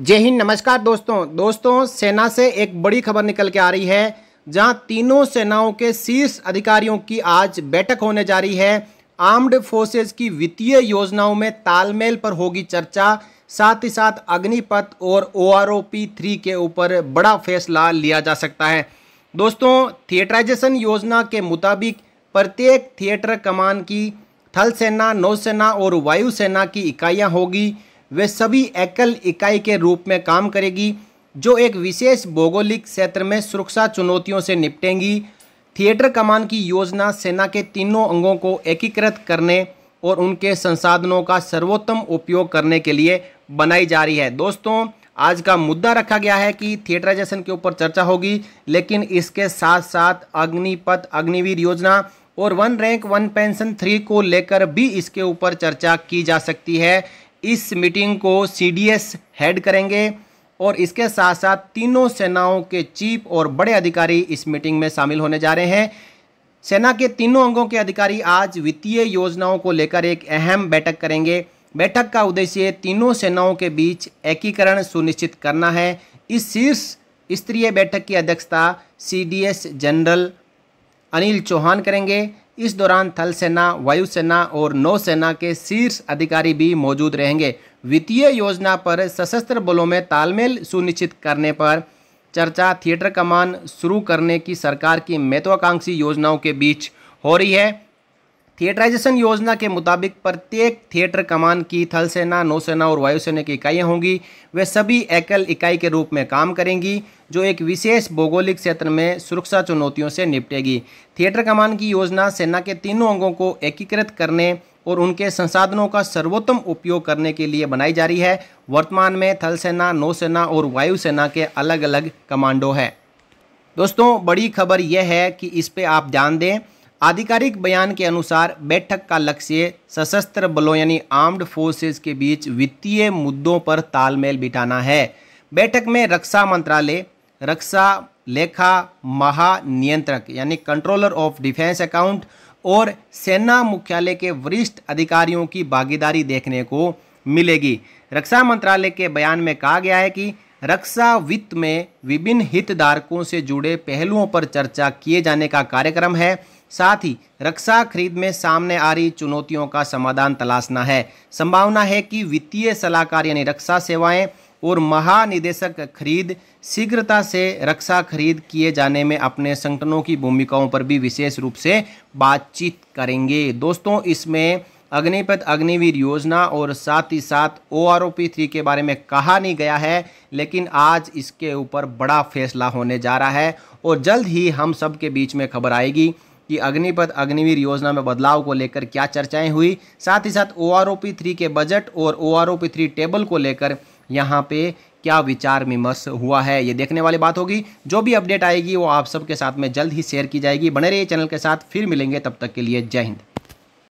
जय हिंद नमस्कार दोस्तों दोस्तों सेना से एक बड़ी खबर निकल के आ रही है जहां तीनों सेनाओं के शीर्ष अधिकारियों की आज बैठक होने जा रही है आर्म्ड फोर्सेज की वित्तीय योजनाओं में तालमेल पर होगी चर्चा साथ ही साथ अग्निपथ और O R O P three के ऊपर बड़ा फैसला लिया जा सकता है दोस्तों थिएटराइजेशन योजना के मुताबिक प्रत्येक थिएटर कमान की थल सेना नौसेना और वायुसेना की इकाइयाँ होगी वे सभी एकल इकाई के रूप में काम करेगी जो एक विशेष भौगोलिक क्षेत्र में सुरक्षा चुनौतियों से निपटेंगी थिएटर कमान की योजना सेना के तीनों अंगों को एकीकृत करने और उनके संसाधनों का सर्वोत्तम उपयोग करने के लिए बनाई जा रही है दोस्तों आज का मुद्दा रखा गया है कि थिएटराइजेशन के ऊपर चर्चा होगी लेकिन इसके साथ साथ अग्निपथ अग्निवीर योजना और one rank one pension three को लेकर भी इसके ऊपर चर्चा की जा सकती है इस मीटिंग को सीडीएस हेड करेंगे और इसके साथ साथ तीनों सेनाओं के चीफ और बड़े अधिकारी इस मीटिंग में शामिल होने जा रहे हैं सेना के तीनों अंगों के अधिकारी आज वित्तीय योजनाओं को लेकर एक अहम बैठक करेंगे बैठक का उद्देश्य तीनों सेनाओं के बीच एकीकरण सुनिश्चित करना है इस शीर्ष स्तरीय बैठक की अध्यक्षता सीडीएस जनरल अनिल चौहान करेंगे इस दौरान थल सेना वायुसेना और नौसेना के शीर्ष अधिकारी भी मौजूद रहेंगे वित्तीय योजना पर सशस्त्र बलों में तालमेल सुनिश्चित करने पर चर्चा थिएटर कमान शुरू करने की सरकार की महत्वाकांक्षी योजनाओं के बीच हो रही है थिएटराइजेशन योजना के मुताबिक प्रत्येक थिएटर कमान की थल सेना नौसेना और वायुसेना की इकाइयाँ होंगी वे सभी एकल इकाई के रूप में काम करेंगी जो एक विशेष भौगोलिक क्षेत्र में सुरक्षा चुनौतियों से निपटेगी थिएटर कमान की योजना सेना के तीनों अंगों को एकीकृत करने और उनके संसाधनों का सर्वोत्तम उपयोग करने के लिए बनाई जा रही है वर्तमान में थल सेना नौसेना और वायुसेना के अलग अलग कमांडो है दोस्तों बड़ी खबर यह है कि इस पर आप ध्यान दें आधिकारिक बयान के अनुसार बैठक का लक्ष्य सशस्त्र बलों यानी आर्म्ड फोर्सेज के बीच वित्तीय मुद्दों पर तालमेल बिठाना है बैठक में रक्षा मंत्रालय रक्षा लेखा महानियंत्रक यानी कंट्रोलर ऑफ डिफेंस अकाउंट और सेना मुख्यालय के वरिष्ठ अधिकारियों की भागीदारी देखने को मिलेगी रक्षा मंत्रालय के बयान में कहा गया है कि रक्षा वित्त में विभिन्न हितधारकों से जुड़े पहलुओं पर चर्चा किए जाने का कार्यक्रम है साथ ही रक्षा खरीद में सामने आ रही चुनौतियों का समाधान तलाशना है संभावना है कि वित्तीय सलाहकार यानी रक्षा सेवाएं और महानिदेशक खरीद शीघ्रता से रक्षा खरीद किए जाने में अपने संगठनों की भूमिकाओं पर भी विशेष रूप से बातचीत करेंगे दोस्तों इसमें अग्निपथ अग्निवीर योजना और साथ ही साथ O R O P three के बारे में कहा नहीं गया है लेकिन आज इसके ऊपर बड़ा फैसला होने जा रहा है और जल्द ही हम सब के बीच में खबर आएगी कि अग्निपथ अग्निवीर योजना में बदलाव को लेकर क्या चर्चाएं हुई साथ ही साथ O R O P three के बजट और O R O P three table को लेकर यहाँ पे क्या विचार विमर्श हुआ है ये देखने वाली बात होगी जो भी अपडेट आएगी वो आप सबके साथ में जल्द ही शेयर की जाएगी बने रहिए चैनल के साथ फिर मिलेंगे तब तक के लिए जय हिंद